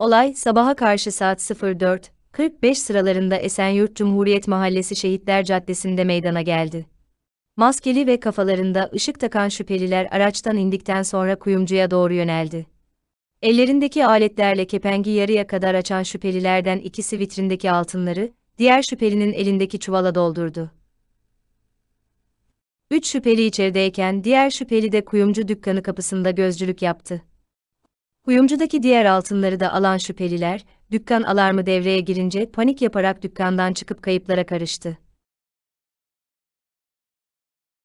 Olay sabaha karşı saat 04.45 sıralarında Esenyurt Cumhuriyet Mahallesi Şehitler Caddesi'nde meydana geldi. Maskeli ve kafalarında ışık takan şüpheliler araçtan indikten sonra kuyumcuya doğru yöneldi. Ellerindeki aletlerle kepengi yarıya kadar açan şüphelilerden ikisi vitrindeki altınları, diğer şüphelinin elindeki çuvala doldurdu. Üç şüpheli içerideyken diğer şüpheli de kuyumcu dükkanı kapısında gözcülük yaptı. Kuyumcudaki diğer altınları da alan şüpheliler, dükkan alarmı devreye girince panik yaparak dükkandan çıkıp kayıplara karıştı.